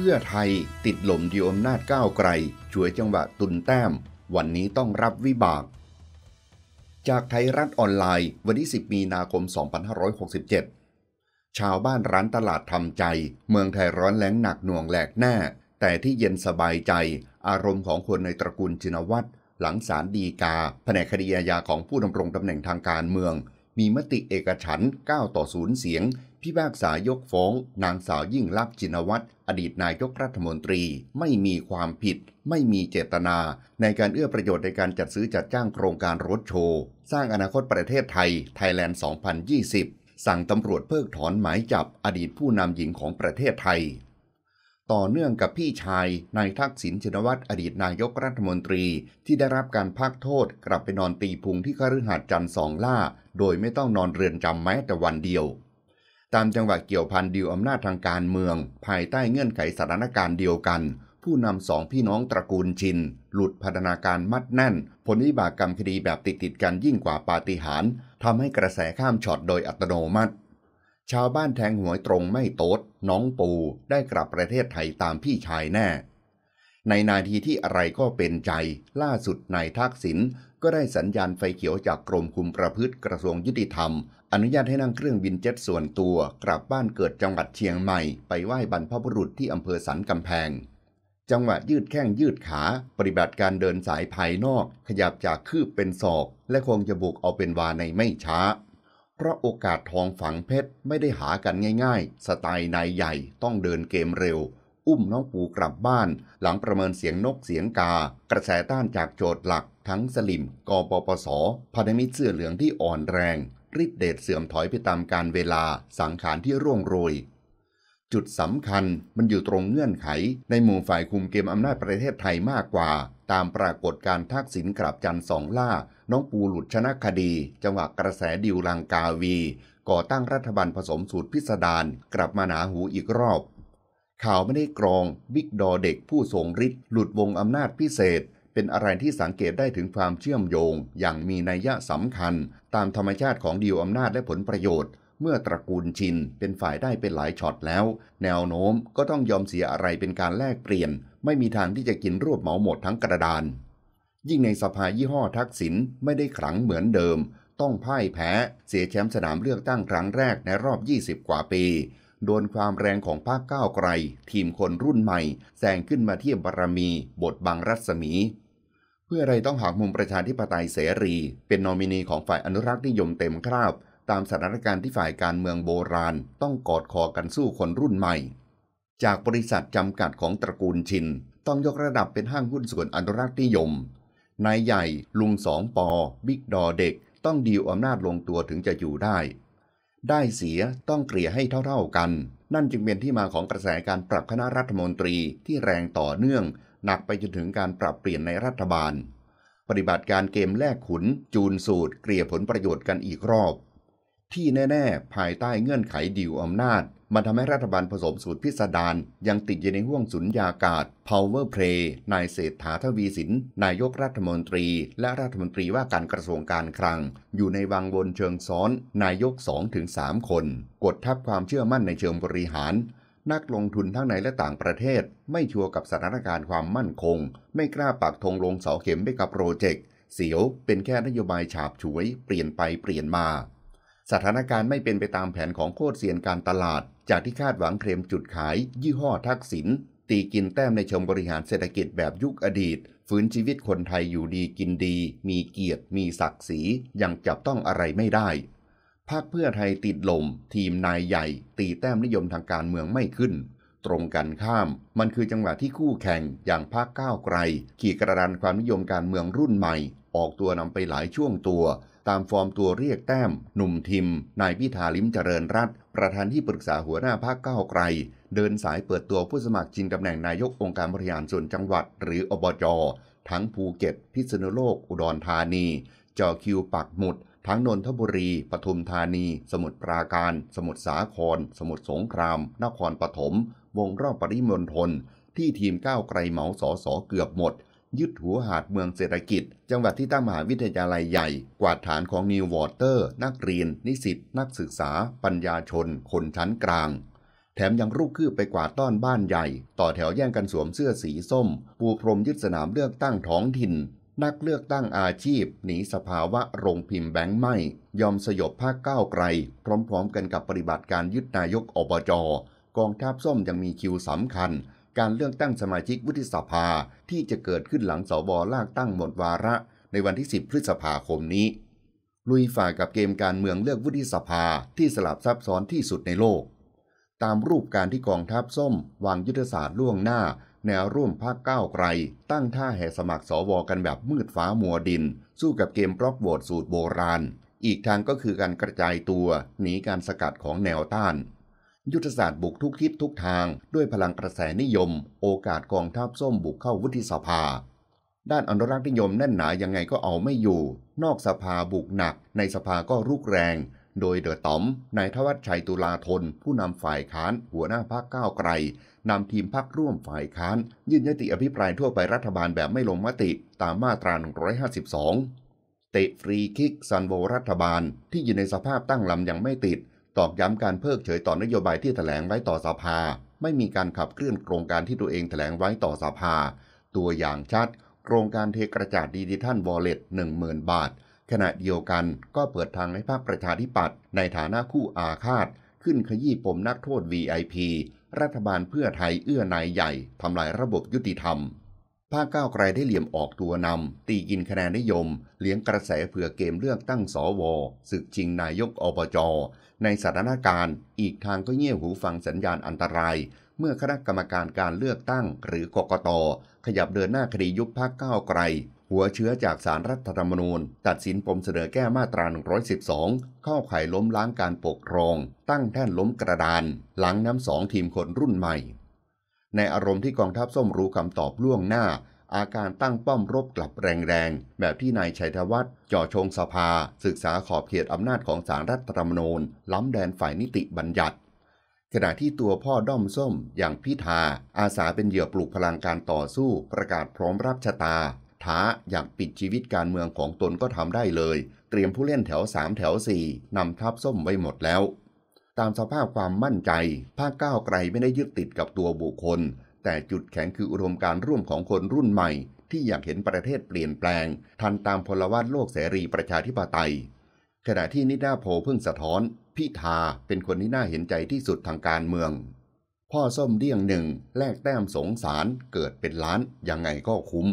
พื่อไทยติดหล่มดีอมนาจก้าวไกล ช่วยจังหวะตุนแต้ม วันนี้ต้องรับวิบาก จากไทยรัฐออนไลน์ วันที่ 10 มีนาคม 2567 ชาวบ้านร้านตลาดทำใจ เมืองไทยร้อนแล้งหนักหน่วงแหลกแน่แต่ที่เย็นสบายใจ อารมณ์ของคนในตระกูลชินวัตรหลังสารดีกา แผนคดีอาญาของผู้ดำรงตำแหน่งทางการเมือง มีมติเอกฉัน9ต่อ0เสียงพิพากษายกฟ้องนางสาวยิ่งลักษณ์ชินวัตรอดีตนายกรัฐมนตรีไม่มีความผิด ไม่มีเจตนา ในการเอื้อประโยชน์ในการจัดซื้อจัดจ้างโครงการรถโชว์สร้างอนาคตประเทศไทยไทยแลนด์2020 สั่งตำรวจเพิกถอนหมายจับ อดีตผู้นำหญิงของประเทศไทย ต่อเนื่องกับพี่ชายนายทักษิณชินวัตร อดีตนายกรัฐมนตรี ที่ได้รับการพักโทษ กลับไปนอนตีพุงที่คฤหาสน์จันทร์สองล่า โดยไม่ต้องนอนเรือนจำแม้แต่วันเดียวตามจังหวะเกี่ยวพันดิวอำนาจทางการเมือง ภายใต้เงื่อนไขสถานการณ์เดียวกัน ผู้นำสองพี่น้องตระกูลชิน หลุดพัฒนาการมัดแน่น ผลวิบากกรรมคดีแบบติดติดกันยิ่งกว่าปาฏิหาริย์ทำให้กระแสข้ามช็อตโดยอัตโนมัติ ชาวบ้านแทงหวยตรงไม่โต๊ดน้องปู ได้กลับประเทศไทยตามพี่ชายแน่ในนาทีที่อะไรก็เป็นใจ ล่าสุดนายทักษิณก็ได้สัญญาณไฟเขียวจากกรมคุมประพฤติกระทรวงยุติธรรม อนุญาตให้นั่งเครื่องบินเจ็ตส่วนตัว กลับบ้านเกิดจังหวัดเชียงใหม่ไปไหว้บรรพบุรุษที่อำเภอสันกำแพง จังหวะยืดแข้งยืดขา ปฏิบัติการเดินสายภายนอก ขยับจากคืบเป็นศอก และคงจะบุกเอาเป็นวาในไม่ช้า เพราะโอกาสทองฝังเพชรไม่ได้หากันง่าย ๆ สไตล์นายใหญ่ต้องเดินเกมเร็วอุ้มน้องปูกลับบ้าน หลังประเมินเสียงนกเสียงกา กระแสต้านจากโจทย์หลัก ทั้งสลิมกปปสพันธมิตรเสื้อเหลืองที่อ่อนแรงริดเดชเสื่อมถอยไปตามการเวลา สังขารที่ร่วงโรย จุดสำคัญมันอยู่ตรงเงื่อนไข ในหมู่ฝ่ายคุมเกมอำนาจประเทศไทยมากกว่า ตามปรากฏการทักษิณกลับจันสองล่า น้องปูหลุดชนะคดี จังหวะกระแสดิวลังกาวี ก่อตั้งรัฐบาลผสมสูตรพิสดารกลับมาหนาหูอีกรอบข่าวไม่ได้กรองบิ๊กดอเด็กผู้ทรงฤทธิ์หลุดวงอำนาจพิเศษ เป็นอะไรที่สังเกตได้ถึงความเชื่อมโยง อย่างมีนัยยะสำคัญ ตามธรรมชาติของดีลอำนาจและผลประโยชน์ เมื่อตระกูลชินเป็นฝ่ายได้เป็นหลายช็อตแล้ว แนวโน้มก็ต้องยอมเสียอะไรเป็นการแลกเปลี่ยน ไม่มีทางที่จะกินรวบเหมาหมดทั้งกระดานยิ่งในสภายี่ห้อทักษิณไม่ได้ขลังเหมือนเดิม ต้องพ่ายแพ้เสียแชมป์สนามเลือกตั้งครั้งแรกในรอบ20กว่าปีโดนความแรงของภาคก้าวไกล ทีมคนรุ่นใหม่แซงขึ้นมาเทียบบารมี บทบังรัศมี เพื่ออะไรต้องหักมุมประชาธิปไตยเสรี เป็นนอมินีของฝ่ายอนุรักษ์นิยมเต็มคราบตามสถานการณ์ที่ฝ่ายการเมืองโบราณ ต้องกอดคอกันสู้คนรุ่นใหม่ จากบริษัทจำกัดของตระกูลชินต้องยกระดับเป็นห้างหุ้นส่วนอนุรักษ์นิยมนายใหญ่ลุงสองปอบิ๊กดอเด็กต้องดีลอำนาจลงตัวถึงจะอยู่ได้ได้เสียต้องเกลี่ยให้เท่าๆกัน นั่นจึงเป็นที่มาของกระแสการปรับคณะรัฐมนตรีที่แรงต่อเนื่อง หนักไปจนถึงการปรับเปลี่ยนในรัฐบาล ปฏิบัติการเกมแลกขุน จูนสูตร เกลี่ยผลประโยชน์กันอีกรอบที่แน่ ๆ ภายใต้เงื่อนไขดิวอำนาจ มันทำให้รัฐบาลผสมสูตรพิสดารยังติดอยู่ในห่วงสุญญากาศ power play นายเศรษฐาทวีสิน นายกรัฐมนตรีและรัฐมนตรีว่าการกระทรวงการคลัง อยู่ในวังวนเชิงซ้อน นายก 2-3 คน กดทับความเชื่อมั่นในเชิงบริหาร นักลงทุนทั้งในและต่างประเทศไม่ชัวร์กับสถานการณ์ความมั่นคง ไม่กล้าปักธงลงเสาเข็มไปกับโปรเจกต์เสียวเป็นแค่นโยบายฉาบฉวยเปลี่ยนไปเปลี่ยนมาสถานการณ์ไม่เป็นไปตามแผนของโคตรเสียนการตลาด จากที่คาดหวังเคลมจุดขาย ยี่ห้อทักษิณตีกินแต้มในชมบริหารเศรษฐกิจแบบยุคอดีตฟื้นชีวิตคนไทยอยู่ดีกินดี มีเกียรติมีศักดิ์ศรียังจับต้องอะไรไม่ได้พรรคเพื่อไทยติดลม ทีมนายใหญ่ ตีแต้มนิยมทางการเมืองไม่ขึ้นตรงกันข้าม มันคือจังหวะที่คู่แข่งอย่างภาคก้าวไกล ขี่กระดานความนิยมการเมืองรุ่นใหม่ ออกตัวนำไปหลายช่วงตัว ตามฟอร์มตัวเรียกแต้มหนุ่มทิมนายพิธาลิมเจริญรัตประธานที่ปรึกษาหัวหน้าภาคก้าวไกลเดินสายเปิดตัวผู้สมัครชิงตำแหน่งนายกองค์การบริหารส่วนจังหวัด หรืออบจ ทั้งภูเก็ตพิษณุโลก อุดรธานีจอคิวปักหมุดทั้งนนทบุรี ปทุมธานี สมุทรปราการ สมุทรสาคร สมุทรสงคราม นครปฐมวงรอบปริมณฑลที่ทีมก้าวไกลเหมาสอสอเกือบหมด ยึดหัวหาดเมืองเศรษฐกิจ จังหวัดที่ตั้งมหาวิทยาลัยใหญ่ กวาดฐานของนิววอเตอร์ นักเรียนนิสิตนักศึกษา ปัญญาชน คนชั้นกลาง แถมยังรูกคืบไปกวาดต้อนบ้านใหญ่ ต่อแถวแย่งกันสวมเสื้อสีส้มปูพรมยึดสนามเลือกตั้งท้องถิ่น นักเลือกตั้งอาชีพ หนีสภาวะโรงพิมพ์แบงค์ไหมยอมสยบภาคก้าวไกล พร้อมๆ กันกับปฏิบัติการยึดนายกอบจกองทัพส้มยังมีคิวสำคัญ การเลือกตั้งสมาชิกวุฒิสภาที่จะเกิดขึ้นหลังสวลากตั้งหมดวาระในวันที่ 10 พฤษภาคมนี้ ลุยฝ่ากับเกมการเมืองเลือกวุฒิสภาที่สลับซับซ้อนที่สุดในโลก ตามรูปการที่กองทัพส้ม วางยุทธศาสตร์ล่วงหน้า แนวร่วมภาคก้าวไกล ตั้งท่าแห่สมัครสวกันแบบมืดฟ้ามัวดิน สู้กับเกมปลอกโหวตสูตรโบราณ อีกทางก็คือการกระจายตัวหนีการสกัดของแนวต้านยุทธศาสตร์บุกทุกทิศทุกทางด้วยพลังกระแสนิยม โอกาสกองทัพส้มบุกเข้าวุฒิสภา ด้านอนุรักษ์นิยมแน่นหนายังไงก็เอาไม่อยู่ นอกสภาบุกหนัก ในสภาก็รุกแรง โดยเดอะต๋อมนายทวัชชัยตุลาธนผู้นำฝ่ายค้านหัวหน้าพรรคก้าวไกลนำทีมพรรคร่วมฝ่ายค้าน ยื่นยติอภิปรายทั่วไปรัฐบาลแบบไม่ลงมติตามมาตรา 152 เตะฟรีคิกซันโบรัฐบาลที่อยู่ในสภาพตั้งลำยังไม่ติดตอกย้ำการเพิกเฉยต่อนโยบายที่ถแถลงไว้ต่อสภา ไม่มีการขับเคลื่อนโครงการที่ตัวเองถแถลงไว้ต่อสภา ตัวอย่างชัด โครงการเทกระจาดดิจิทัลวอลเล็ตหนึ่งหมื่นบาท ขณะเดียวกันก็เปิดทางให้ภาคประชาธิปัตย์ในฐานะคู่อาฆาต ขึ้นขยี้ปมนักโทษ VIP รัฐบาลเพื่อไทยเอื้อนายใหญ่ ทำลายระบบยุติธรรมภาคก้าวไกลได้เหลี่ยมออกตัวนำตีกินคะแนนนิยม เลี้ยงกระแสเผื่อเกมเลือกตั้งสวศึกชิงนายกอบจในสถานการณ์ อีกทางก็เงี่ยหูฟังสัญญาณอันตราย เมื่อคณะกรรมการการเลือกตั้งหรือกกตขยับเดินหน้าคดียุบภาคก้าวไกล หัวเชื้อจากสารรัฐธรรมนูญ ตัดสินปมเสนอแก้มาตรา112เข้าข่ายล้มล้างการปกครอง ตั้งแท่นล้มกระดาน หลังน้ำสองทีมคนรุ่นใหม่ในอารมณ์ที่กองทัพส้มรู้คำตอบล่วงหน้า อาการตั้งป้อมรบกลับแรงๆ แบบที่นายชัยธวัฒน์จ่อชงสภา ศึกษาขอบเขตอำนาจของสารรัฐธรรมนูญล้ำแดนฝ่ายนิติบัญญัติ ขณะที่ตัวพ่อด้อมส้ม อย่างพิธา อาสาเป็นเหยื่อปลุกพลังการต่อสู้ ประกาศพร้อมรับชะตา ท้าอยากปิดชีวิตการเมืองของตนก็ทำได้เลย เตรียมผู้เล่นแถว3แถว4นำทัพส้มไว้หมดแล้วตามสภาพความมั่นใจ ภาคก้าวไกลไม่ได้ยึดติดกับตัวบุคคล แต่จุดแข็งคืออุดมการร่วมของคนรุ่นใหม่ ที่อยากเห็นประเทศเปลี่ยนแปลง ทันตามพลวัตโลกเสรีประชาธิปไตย ขณะที่นิดาโพเพิ่งสะท้อนพิธาเป็นคนที่น่าเห็นใจที่สุดทางการเมือง พ่อส้มเดี่ยงหนึ่งแลกแต้มสงสารเกิดเป็นล้านยังไงก็คุ้ม